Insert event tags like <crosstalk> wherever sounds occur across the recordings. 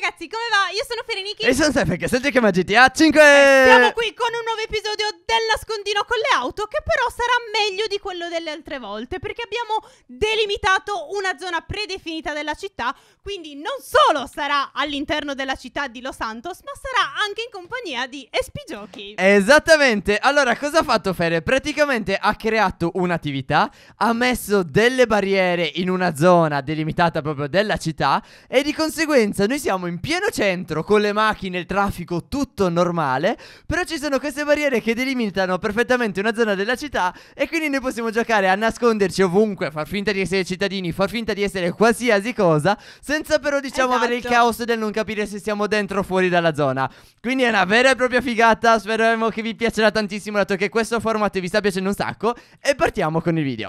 ragazzi, come va? Io sono Fereniki. E sono Stefan, che senti che GTA 5! E siamo qui con un nuovo episodio dell'ascondino con le auto, che però sarà meglio di quello delle altre volte, perché abbiamo delimitato una zona predefinita della città, quindi non solo sarà all'interno della città di Los Santos, ma sarà anche in compagnia di SP Giochi. Esattamente. Allora, cosa ha fatto Fere? Praticamente ha creato un'attività, ha messo delle barriere in una zona delimitata proprio della città e di conseguenza noi siamo eravamo in pieno centro con le macchine, il traffico tutto normale, però ci sono queste barriere che delimitano perfettamente una zona della città e quindi noi possiamo giocare a nasconderci ovunque, far finta di essere cittadini, far finta di essere qualsiasi cosa, senza però diciamo esatto. avere il esatto. caos del non capire se siamo dentro o fuori dalla zona. Quindi è una vera e propria figata, speriamo che vi piacerà tantissimo dato che questo format vi sta piacendo un sacco e partiamo con il video.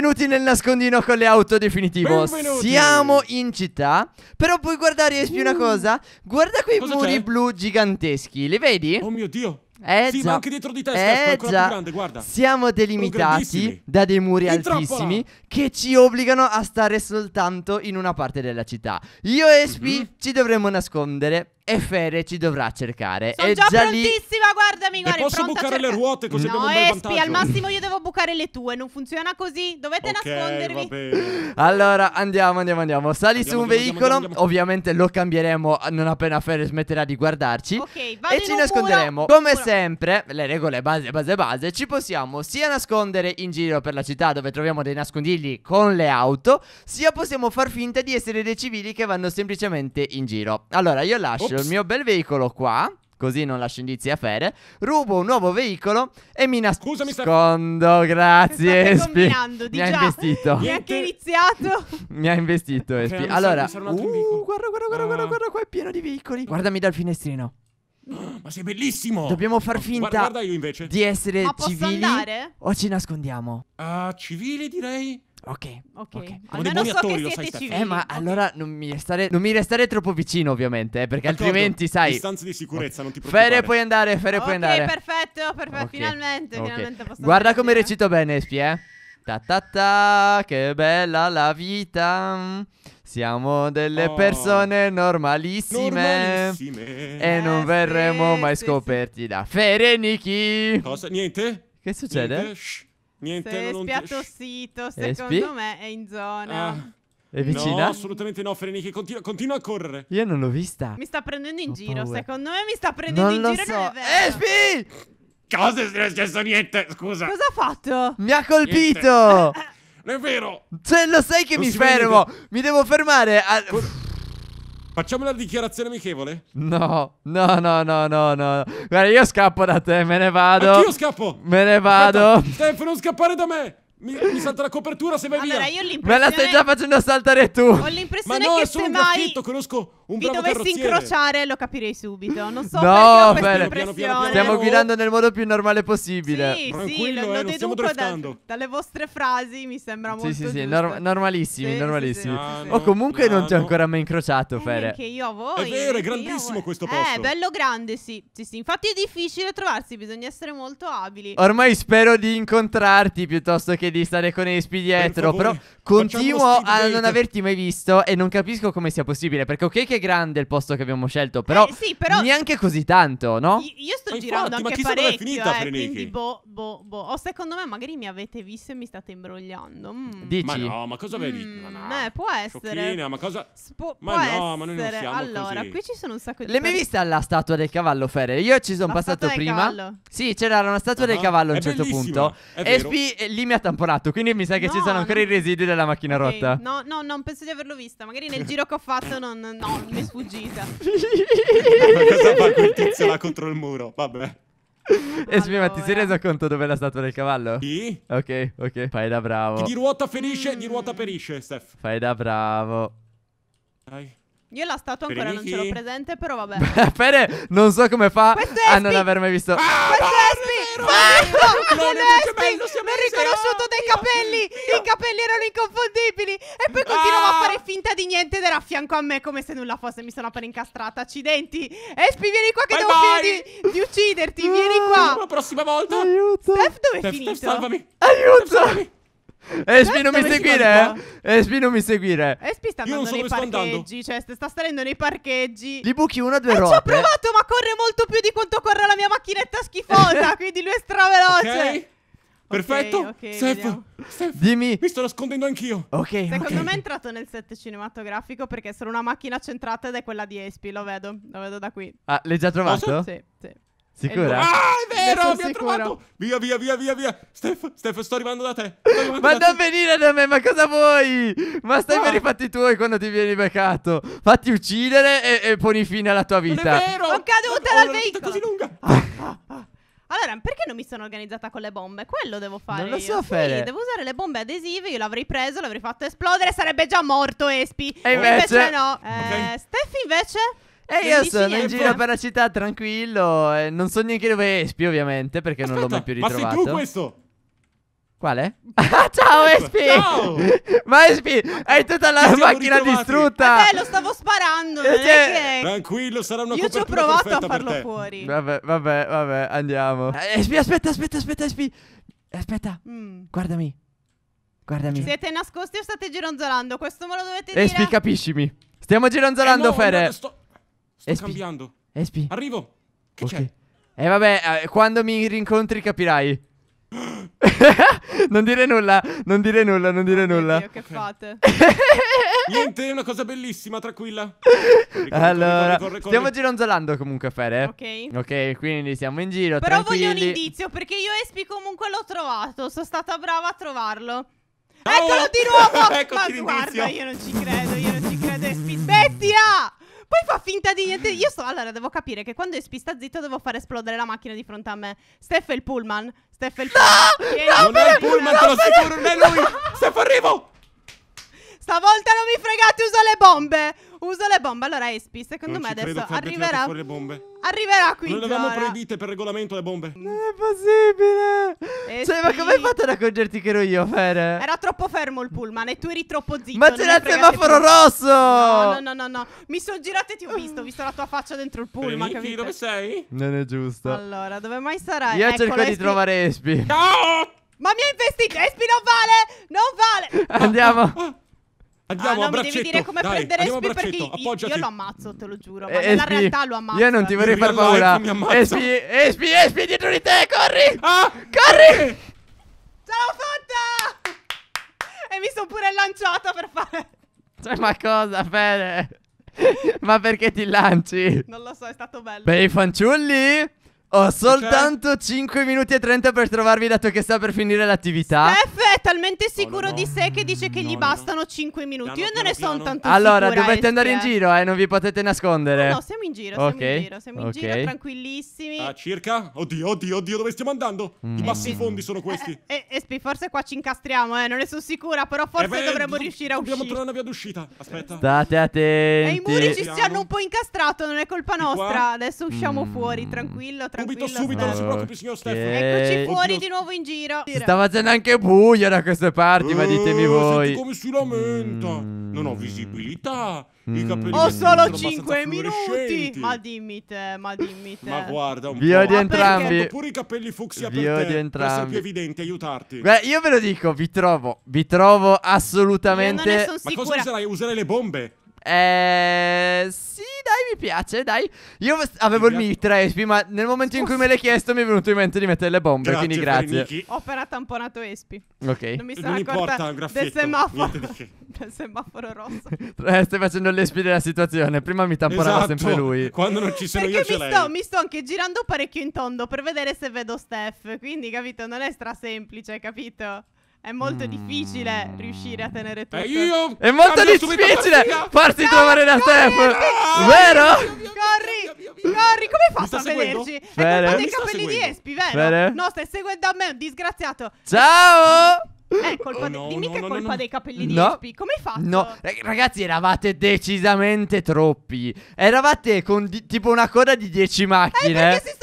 Benvenuti nel nascondino con le auto definitivo. Benvenuti. Siamo in città. Però puoi guardare, Espi, una uh. cosa. Guarda quei Cosa muri c'è? blu giganteschi. Li vedi? Oh mio Dio. Eh Sì, già. ma anche dietro di te, Steph, è eh ancora più grande, guarda Siamo delimitati da dei muri Intrappola. altissimi che ci obbligano a stare soltanto in una parte della città. Io e Espi mhm. ci dovremmo nascondere e Fere ci dovrà cercare. Sono già, già prontissima, lì... guardami, guarda. posso bucare cerca... Cioè le ruote così no, abbiamo un bel vantaggio. Espi, al massimo io devo bucare le tue, non funziona così, dovete okay, nascondervi. allora, andiamo, andiamo, andiamo. Sali andiamo, su un andiamo, veicolo, andiamo, ovviamente lo cambieremo non appena Fere smetterà di guardarci. Ok, vado E ci nasconderemo. Muro. Come muro. sempre, le regole base, base, base, ci possiamo sia nascondere in giro per la città dove troviamo dei nascondigli con le auto, sia possiamo far finta di essere dei civili che vanno semplicemente in giro. Allora, io lascio... Oh il mio bel veicolo qua. Così non lascio indizi a Fede. Rubo un nuovo veicolo e mi nascondo. Scusami, grazie. Espi. Mi già. ha investito. Mi ha anche iniziato. mi ha investito, Espi. Okay, allora, mi serve, mi uh, guarda, guarda, guarda, guarda, ah. guarda, qua è pieno di veicoli. Guardami dal finestrino. <gasps> Ma sei bellissimo! Dobbiamo far finta guarda, guarda di essere Ma civili. Andare? O ci nascondiamo? Ah, uh, civili direi. Ok, ok. okay. Come dei buoni so attori lo sai, Stefano. Eh, ma okay. allora non mi, restare, non mi, restare, troppo vicino, ovviamente, eh, perché D'accordo. altrimenti, sai... distanza di sicurezza, okay. non ti preoccupare. Fere puoi andare, Fere puoi andare. Ok, perfetto, perfetto, finalmente, finalmente posso Guarda come recito bene, Espi, eh. Ta ta ta, che bella la vita. Siamo delle oh. persone normalissime, normalissime, E non eh, verremo mai scoperti da Ferenichi. Cosa? Niente? Che succede? Niente. Shh. Niente, Se è non... spiatossito, eh, secondo SP? me è in zona. Ah. È vicina? No, assolutamente no, Frenichi, continua, continua, a correre. Io non l'ho vista. Mi sta prendendo in Ho giro, paura. secondo me mi sta prendendo non in giro. So. Espi! Eh, Cosa è successo? Niente, scusa. Cosa ha fatto? Mi ha colpito. <laughs> non è vero. Se cioè, lo sai che non mi fermo. Vede. Mi devo fermare. A... Facciamo una dichiarazione amichevole? No, no, no, no, no, no. Guarda, io scappo da te, me ne vado. io scappo. Me ne vado. Aspetta, Stefano, non scappare da me. Mi, mi, salta la copertura se vai allora, via. Io l'impressione... Me la stai già facendo saltare tu. Ho l'impressione che semmai... Ma no, è solo un mai... conosco un Vi dovessi incrociare lo capirei subito. Non so no, perché bene. Stiamo guidando nel modo più normale possibile. Sì, sì, lo, eh, lo deduco da, dalle vostre frasi, mi sembra molto Sì, sì, sì, norm- normalissimi, sì, normalissimi. Sì, sì, sì. Ah, o comunque plano. non ti ho ancora mai incrociato, eh, Fere. Anche io voi. È vero, è grandissimo eh. questo eh, posto. Eh, bello grande, sì. Sì, sì, infatti è difficile trovarsi, bisogna essere molto abili. Ormai spero di incontrarti piuttosto che di stare con Espi dietro, per però continuo a non averti mai visto e non capisco come sia possibile, perché ok che grande il posto che abbiamo scelto, però, eh, sì, però neanche così tanto, no? Io, io sto ma girando infatti, anche ma parecchio, finita, eh, quindi boh, boh, boh. O secondo me magari mi avete visto e mi state imbrogliando. Mm. Dici? Ma no, ma cosa avevi mm, detto? No, eh, può essere. ma cosa... Spo- ma no, ma noi non siamo Allora, così. qui ci sono un sacco di... Le cose... mai vista la statua del cavallo, Fere? Io ci sono passato prima. Cavallo. Sì, c'era una statua uh-huh. del ah, cavallo a un certo punto. E spi- lì mi ha tamponato, quindi mi sa che no, ci sono ancora non... i residui della macchina okay. rotta. No, no, non penso di averlo vista. Magari nel giro che ho fatto non... No, come sfuggita. Ma cosa fa quel tizio là contro il muro? Vabbè. E Smir, ma ti sei reso conto dove è la statua del cavallo? Sì. Ok, ok. Fai da bravo. Chi di ruota ferisce, di ruota perisce, Steph. Fai da bravo. Dai. Io la statua ancora non ce l'ho presente, però vabbè. <laughs> Fede non so come fa a non aver mai visto. Ah, questo è Espi! Fatto! Ah, non è Espi! Mi ha riconosciuto dei capelli! I capelli erano inconfondibili! E poi continuava a ah. fare finta di niente ed era a fianco a me come se nulla fosse. Mi sono appena incastrata. Accidenti! Espi, vieni qua che bye devo bye. finire di, di ucciderti! Vieni ah, qua! La prossima volta! Aiuto! Steph, dove è finito? Steph, salvami! Aiuto! Steph, salvami. Eh, Espi non eh? eh, mi seguire eh? Espi non mi seguire Espi sta andando nei parcheggi Cioè sta salendo nei parcheggi Gli buchi una due eh, robe ci ho provato ma corre molto più di quanto corre la mia macchinetta schifosa <laughs> Quindi lui è straveloce Ok Perfetto. Okay, okay Steph, Steph, dimmi. Mi sto nascondendo anch'io. Ok. Secondo okay. me è entrato nel set cinematografico perché sono una macchina centrata ed è quella di Espi. Lo vedo. Lo vedo da qui. Ah, l'hai già trovato? Posso? Sì, sì. Sicura? Ah, è vero, mi ha trovato! Via, via, via, via, via! Steph, Steph, sto arrivando da te! ma da non venire da me, ma cosa vuoi? Ma stai ah. per i fatti tuoi quando ti vieni beccato! Fatti uccidere e, e poni fine alla tua vita! Non è vero! Sono caduta dal veicolo! così lunga! Ah, <laughs> ah, allora, perché non mi sono organizzata con le bombe? Quello devo fare. Non lo so, io. Fede. Sì, devo usare le bombe adesive. Io l'avrei preso, l'avrei fatto esplodere. Sarebbe già morto, Espi. E invece, invece no. Okay. Eh, Steffi, invece. E eh, io sono in giro per la città tranquillo. eh, non so neanche dove Espi, ovviamente, perché non l'ho mai più ritrovato. Ma sei tu questo? Quale? <laughs> ciao Espi! Ciao! <laughs> Ma Espi, hai tutta la siamo macchina ritrovati. distrutta! Vabbè, eh lo stavo sparando. Non cioè, che... Tranquillo, sarà una cosa. Io ci ho provato a farlo fuori. Vabbè, vabbè, vabbè, andiamo. Eh, espi, aspetta, aspetta, aspetta, Espi. Aspetta, Mm. guardami. Guardami. Siete nascosti o state gironzolando? Questo me lo dovete dire. Espi, capiscimi. Stiamo gironzolando, Eh no, Fere. no, sto- Sto Espi. cambiando. Espi. Arrivo. Che okay. c'è? E eh, vabbè, eh, quando mi rincontri capirai. <gasps> non dire nulla, non dire nulla, non dire oh nulla. Mio, che okay. fate? <laughs> Niente, è una cosa bellissima, tranquilla. Corri, allora, corri, corri, stiamo gironzolando comunque, Fere. Eh. Ok. Ok, quindi siamo in giro. Però tranquilli. voglio un indizio, perché io Espi comunque l'ho trovato. Sono stata brava a trovarlo. Ah, oh! Eccolo di nuovo! <laughs> ecco Ma guarda, io non ci credo, io non ci credo, Espi. Smettila! Poi fa finta di niente. Io sto. Allora, devo capire che quando Espi sta zitto devo far esplodere la macchina di fronte a me. Steph è il pullman. Steph è il pullman. No! Vieni. non è il pullman, te lo assicuro, non è lui. Steph, arrivo. Stavolta non mi fregate, uso le bombe. Uso le bombe. Allora, Espi, secondo non me adesso arriverà. Fuori le bombe. Arriverà qui. Non le avevamo proibite per regolamento le bombe. Non è possibile. Espi. Eh cioè, ma come hai fatto ad accorgerti che ero io, Fere? Era troppo fermo il pullman e tu eri troppo zitto. Ma c'era il semaforo rosso. No, no, no, no, no. Mi sono girato e ti ho visto. Ho visto la tua faccia dentro il pullman. Beniki, dove sei? Non è giusto. Allora, dove mai sarai? Io ecco, cerco di trovare Espi. No! Ma mi ha investito! Espi non vale! Non vale! Andiamo! Ah, ah, ah. Andiamo ah, no, a braccetto. devi dire come Dai, prendere Espi perché io, io lo ammazzo, te lo giuro. Ma eh, nella realtà lo ammazzo. Io non ti vorrei far paura. Espi, Espi, Espi, dietro di te, corri! Ah, corri! Eh. Ce l'ho fatta! E mi sono pure lanciata per fare... Cioè, ma cosa, Fede? ma perché ti lanci? Non lo so, è stato bello. Beh, fanciulli! Ho cioè? soltanto 5 minuti e 30 per trovarvi dato che sta per finire l'attività. Steph è talmente sicuro no, no, di sé che dice che no, gli bastano 5 minuti. Piano, Io non piano, ne sono tanto allora, sicura. Allora, dovete andare in giro, eh, non vi potete nascondere. No, siamo in giro, siamo in giro, siamo in okay. giro, tranquillissimi. A ah, circa? Oddio, oddio, oddio, dove stiamo andando? Mm. I bassi eh, fondi sono questi. Eh, eh, Espi, forse qua ci incastriamo, eh, non ne sono sicura, però eh, forse eh, beh, dovremmo riuscire a uscire. Dobbiamo trovare una via d'uscita. Aspetta. State attenti. E i muri ci stanno un po' incastrato, non è colpa nostra. Adesso usciamo mm. fuori, tranquillo, tranquillo Subito, subito, non si preoccupi, signor Stefano. Eccoci eh, fuori Oddio. di nuovo in giro. sta facendo anche buio da queste parti, eh, ma ditemi eh, voi. Senti come si lamenta. Mm. Non ho visibilità. Mm. Ho solo 5 minuti. Ma dimmi te, ma dimmi te. Ma guarda un Vi po'. odio ma entrambi. Pure i capelli fucsia vi per te, entrambi. Per evidente, aiutarti. Beh, io ve lo dico, vi trovo, vi trovo assolutamente. Ma cosa userai? Userai le bombe? Eh, sì, dai, mi piace, dai. Io avevo il mitra Espi, ma nel momento in cui me l'hai chiesto mi è venuto in mente di mettere le bombe, Grazie, quindi grazie. Ho Opera tamponato Espi. Ok. Non mi sono Non accorta del semaforo, <laughs> del semaforo rosso. <laughs> Eh, stai facendo l'espi della situazione. Prima mi tamponava Esatto. sempre lui. Quando non ci sono Perché io c'è mi sto, mi sto anche girando parecchio in tondo per vedere se vedo Steph, quindi capito, non è stra semplice, capito? È molto mm. difficile riuscire a tenere eh, tutto. E io È molto difficile farti no, trovare da Steph. Vero? Corri, corri, come fa a vederci? È colpa dei capelli seguendo. di Espi, vero? Bene. No, stai seguendo a me, un disgraziato. Ciao! Eh, colpa oh no, di... Dimmi no, che è colpa no, dei capelli di Espi. Come hai fatto? No, ragazzi, eravate decisamente troppi. Eravate con tipo una coda di 10 macchine. Eh, perché si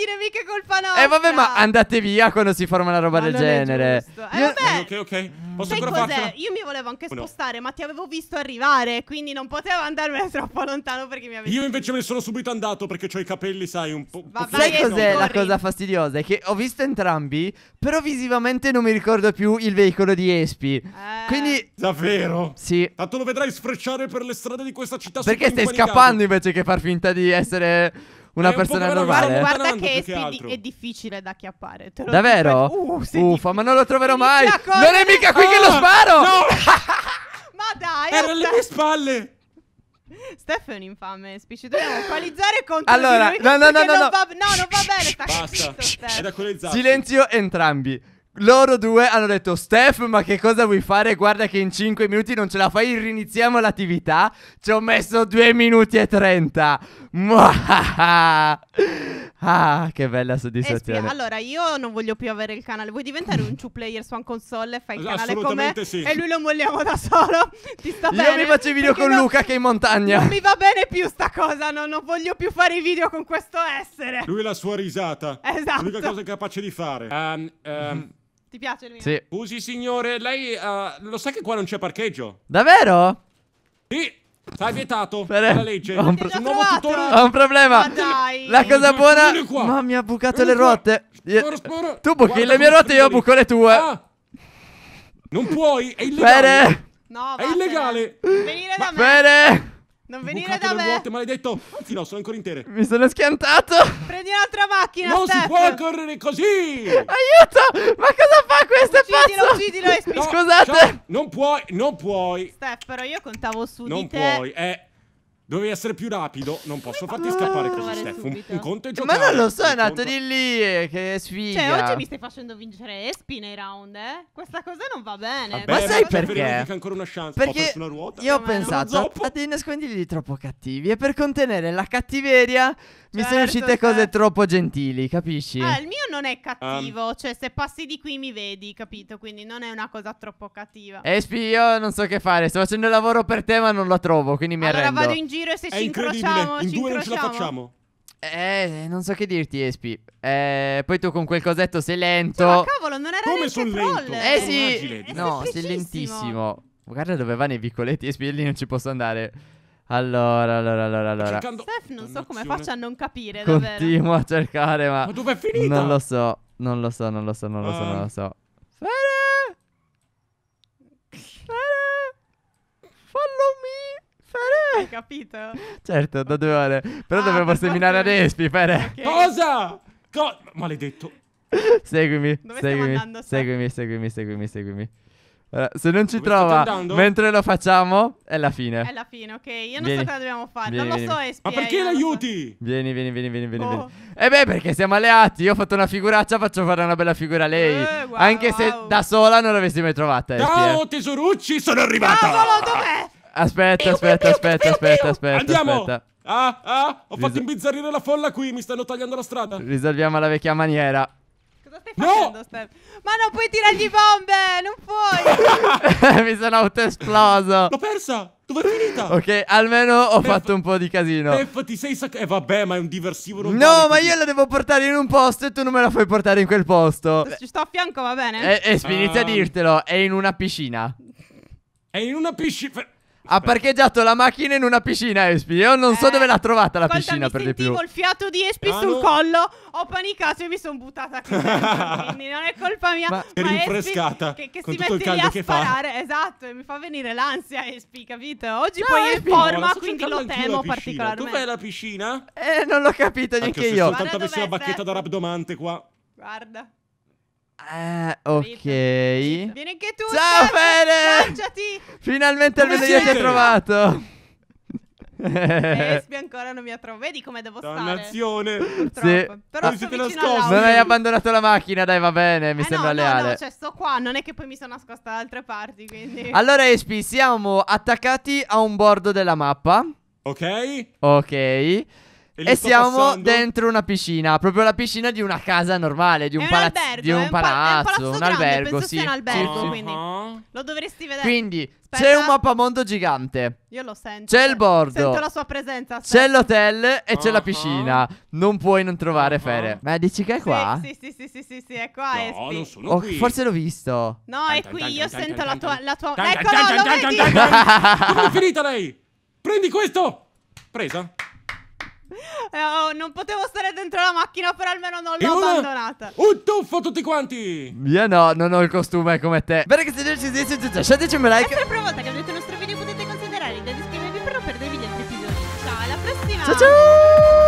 macchine, mica colpa nostra. Eh vabbè, ma andate via quando si forma una roba ma del genere. Eh, vabbè. Eh, ok, ok. Posso Sai cos'è? Io mi volevo anche oh, spostare, no. ma ti avevo visto arrivare, quindi non potevo andarmene <laughs> troppo lontano perché mi avevi Io invece me ne sono subito andato perché ho i capelli, sai, un po'. Vabbè, Sai cos'è la cosa fastidiosa? È che ho visto entrambi, però visivamente non mi ricordo più il veicolo di Espi. Eh. Quindi davvero? Sì. Tanto lo vedrai sfrecciare per le strade di questa città Perché stai scappando invece che far finta di essere una un persona normale. Guarda, guarda che, che è, è, difficile da chiappare. Davvero? Uh, Uffa, ma non lo troverò mai. Non è mica qui ah, che lo ah, sparo. No. <laughs> ma dai. Era alle mie spalle. Steph è un infame, spicci, Dobbiamo equalizzare contro allora, lui. Allora, no, no, no, no. Va, no, non va bene. Sta Basta. Silenzio entrambi. Loro due hanno detto Steph ma che cosa vuoi fare? Guarda che in 5 minuti non ce la fai Riniziamo l'attività Ci ho messo 2 minuti e 30 Ah che bella soddisfazione Espia, Allora io non voglio più avere il canale Vuoi diventare un 2 player su un console e fai il canale con me sì. E lui lo molliamo da solo <laughs> Ti sta io bene Io mi faccio i video con non, Luca che è in montagna Non mi va bene più sta cosa no? Non voglio più fare i video con questo essere Lui la sua risata Esatto L'unica cosa capace di fare um, um. Ti piace il mio? Sì. Scusi signore, lei uh, lo sa che qua non c'è parcheggio? Davvero? Sì. Sai vietato per la legge. Ho un, pro tutore... ho un problema. dai. La cosa buona. Ma mi ha bucato le qua. ruote. Sporo, sporo. Tu buchi le mie ruote, io buco le tue. Ah. Non puoi, è illegale. Fere. No, è illegale. Venire da me. Fere. Non venire da me. Ruote, maledetto. Anzi, no, sono ancora intere. Mi sono schiantato. Prendi un'altra macchina. Non Steph. si può correre così. Aiuto! Ma cosa fa questo uccidilo, pazzo? Uccidilo, uccidilo. No, Scusate. Ciao. Non puoi, non puoi. Steph, però io contavo su non di te. Non puoi. Eh. Dovevi essere più rapido. Non posso farti scappare così, Steph. Un, un, conto è giocare. Ma non lo so, è nato di lì. Eh, che cioè, sfiga. Cioè, oggi mi stai facendo vincere Espi nei round, eh? Questa cosa non va bene. Vabbè, ma sai perché? ancora una chance. Perché ho ruota. io ho pensato, a dei nascondigli troppo cattivi. E per contenere la cattiveria certo, mi cioè, sono uscite cose troppo gentili, capisci? Ah, il mio non è cattivo. Um. Cioè, se passi di qui mi vedi, capito? Quindi non è una cosa troppo cattiva. Espi, io non so che fare. Sto facendo il lavoro per te, ma non lo trovo, quindi mi allora arrendo. Allora vado in giro giro e se È ci incrociamo, in ci due non ce la facciamo. Eh, non so che dirti, Espi. Eh, poi tu con quel cosetto sei lento. ma cavolo, non era Come sono lento? Eh, sì. no, sei lentissimo. Guarda dove va nei vicoletti, Espi, lì non ci posso andare. Allora, allora, allora, allora. Cercando... Steph, non so come faccio a non capire, davvero. Continuo a cercare, ma... Ma dove è finita? Non lo so, non lo so, non lo so, non lo so, non lo ah. so. Fede! hai capito? Certo, da due ore. Però ah, dovevo seminare a Respi, Fere. Okay. Cosa? Co- maledetto. Seguimi, Dove seguimi, andando, seguimi, seguimi, seguimi, seguimi. Uh, se non ci Dove trova mentre lo facciamo, è la fine. È la fine, ok. Io non vieni. so cosa dobbiamo fare. Vieni, non vieni. lo so, Espi. Ma perché l'aiuti? So. Vieni, vieni, vieni, vieni, vieni, oh. E eh beh, perché siamo alleati. Io ho fatto una figuraccia, faccio fare una bella figura a lei. Eh, wow, Anche se da sola non l'avessi mai trovata. Ciao, eh. tesorucci, sono arrivata. Cavolo, dov'è? Aspetta, aspetta, aspetta, aspetta, aspetta. Andiamo! Aspetta. Ah, ah, ho fatto imbizzarrire la folla qui, mi stanno tagliando la strada. Risolviamo alla vecchia maniera. Cosa stai facendo, no! Steph? Ma non puoi tirargli bombe, non puoi. <laughs> mi sono autoesploso. L'ho persa. Dove è finita? Ok, almeno ho Steph, fatto un po' di casino. Steph, ti sei sac... Eh vabbè, ma è un diversivo non No, vale, ma quindi... io la devo portare in un posto e tu non me la fai portare in quel posto. Ci sto a fianco, va bene? E, eh, e eh, spinizia a dirtelo, è in una piscina. È in una piscina ha parcheggiato la macchina in una piscina Espi. Io non so eh, dove l'ha trovata la piscina per di più. Io ho il fiato di Espi sul collo, ho panicato e mi sono buttata qui. quindi non è colpa mia. Ma, ma rinfrescata. Espi, che, che si mette lì a sparare. Fa. Esatto, e mi fa venire l'ansia Espi, capito? Oggi no, poi è in forma, no, quindi lo temo particolarmente. Dov'è la piscina? Eh, non l'ho capito neanche io. Ho soltanto avessi la bacchetta da rabdomante qua. Guarda. Eh, ok. Vieni anche tu. Ciao, Fede. Lanciati. Finalmente Come almeno io ti siete? trovato. <laughs> Espi ancora non mi ha trovato. Vedi come devo stare. Dannazione. Purtroppo. Sì. Però Ah, sto siete vicino nascosti. Non hai abbandonato la macchina, dai, va bene, mi Eh, sembra no, leale. No, no, cioè sto qua, non è che poi mi sono nascosta da altre parti, quindi Allora, Espi, siamo attaccati a un bordo della mappa. Ok? Ok. E, e siamo passando. dentro una piscina, proprio la piscina di una casa normale, di un, un palazzo, di un, palazzo, un, palazzo, un albergo, grande, sì. sia un albergo, uh-huh. quindi lo dovresti vedere. Quindi Aspetta. c'è un mappamondo gigante. Io lo sento. C'è il bordo. Sento la sua presenza. Aspetta. C'è l'hotel e uh-huh. c'è la uh-huh. piscina. Non puoi non trovare uh-huh. Fere. Ma dici che è qua? Sì, sì, sì, sì, sì, sì è qua. No, espi. non sono oh, Forse l'ho visto. No, è qui. Io sento la tua la tua Eccolo, lo vedi. <laughs> Come è finita lei? Prendi questo. Presa. <laughs> Eh, oh, non potevo stare dentro la macchina, però almeno non l'ho una... abbandonata. Un tuffo tutti quanti! Io no, non ho il costume come te. Bene che se ci siete, lasciatecemi un like. È la prima volta che avete il nostro video potete considerare di iscrivervi per non perdervi gli altri episodi. Ciao, alla prossima! Ciao ciao!